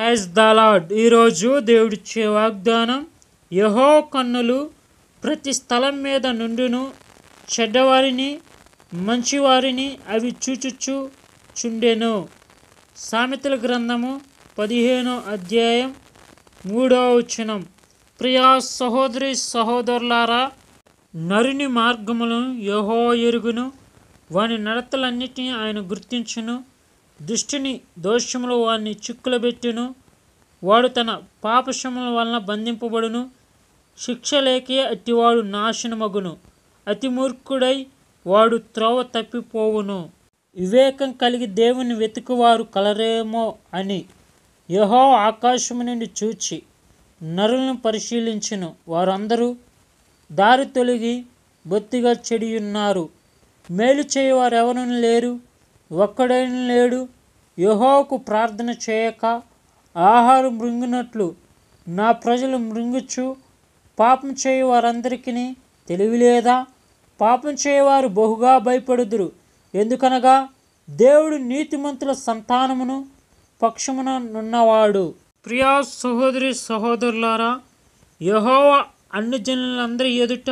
as the lord ఈరోజు దేవుడిచ్చే వాగ్దానం యహో కన్నులు ప్రతి స్థలం మీద నుండును చెడ్డవారిని మంచివారిని అవి చూచుచు చుండెను సామెతల గ్రంథము పదిహేనో అధ్యాయం మూడో వచనం ప్రియా సహోదరి సహోదరులారా నరుని మార్గములను యహో ఎరుగును వాని నడతలన్నిటినీ ఆయన గుర్తించును దుష్టిని దోషములు వాడిని చిక్కులబెట్టును వాడు తన పాపశముల వలన బంధింపబడును శిక్ష లేకే అట్టివాడు నాశనమగును అతి మూర్ఖుడై వాడు త్రోవ తప్పిపోవును వివేకం కలిగి దేవుని వెతుకువారు కలరేమో అని యహో ఆకాశము నుండి చూచి నరులను పరిశీలించును వారందరూ దారి తొలగి బొత్తిగా చెడియున్నారు మేలు చేయవారెవరూ లేరు ఒక్కడైన లేడు యహోకు ప్రార్థన చేయక ఆహారం మృంగినట్లు నా ప్రజలు మృంగుచ్చు పాపం చేయు వారందరికీ తెలివిలేదా పాపం చేయవారు బహుగా భయపడుదురు ఎందుకనగా దేవుడు నీతిమంతుల సంతానమును పక్షమున నున్నవాడు ప్రియా సహోదరి సహోదరులారా యహోవ అన్ని జనులందరి ఎదుట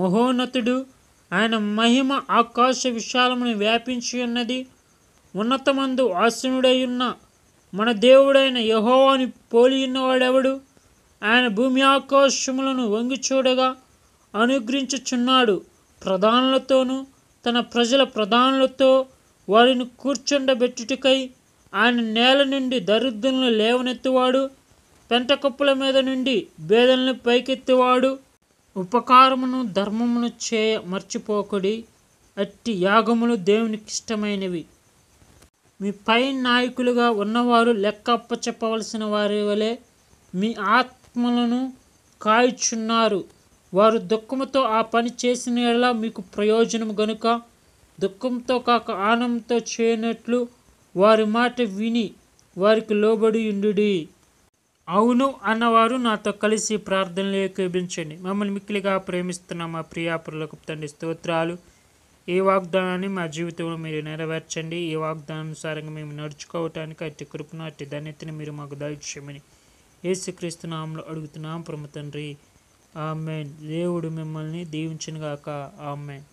మహోన్నతుడు ఆయన మహిమ ఆకాశ విశాలమును వ్యాపించి ఉన్నది ఉన్నతమందు ఆసనుడై ఉన్న మన దేవుడైన యహోవాని పోలి ఉన్నవాడెవడు ఆయన భూమి ఆకాశములను వంగి చూడగా అనుగ్రహించుచున్నాడు ప్రధానులతోనూ తన ప్రజల ప్రధానులతో వారిని కూర్చుండబెట్టుటకై ఆయన నేల నుండి దరిద్రులను లేవనెత్తువాడు పెంటకప్పుల మీద నుండి బేదలను పైకెత్తివాడు ఉపకారమును ధర్మమును చేయ మర్చిపోకుడి అట్టి యాగములు దేవునికిష్టమైనవి మీ పై నాయకులుగా ఉన్నవారు లెక్కప్ప చెప్పవలసిన వారి వలె మీ ఆత్మలను కాయుచున్నారు వారు దుఃఖముతో ఆ పని చేసిన ఎలా మీకు ప్రయోజనం గనుక దుఃఖంతో కాక ఆనందంతో చేయనట్లు వారి మాట విని వారికి లోబడి ఉండు అవును అన్నవారు నాతో కలిసి ప్రార్థనలు ఏకీభించండి మమ్మల్ని మిక్కిలిగా ప్రేమిస్తున్న మా ప్రియాపురులకు తండ్రి స్తోత్రాలు ఈ వాగ్దానాన్ని మా జీవితంలో మీరు నెరవేర్చండి ఈ వాగ్దానానుసారంగా మేము నడుచుకోవటానికి అట్టి కృపను అట్టి ధన్యతని మీరు మాకు దయచేయమని యేసుక్రీస్తు నామంలో అడుగుతున్నాం ప్రమతండ్రి తండ్రి ఆమెన్ దేవుడు మిమ్మల్ని దీవించినగాక ఆమెన్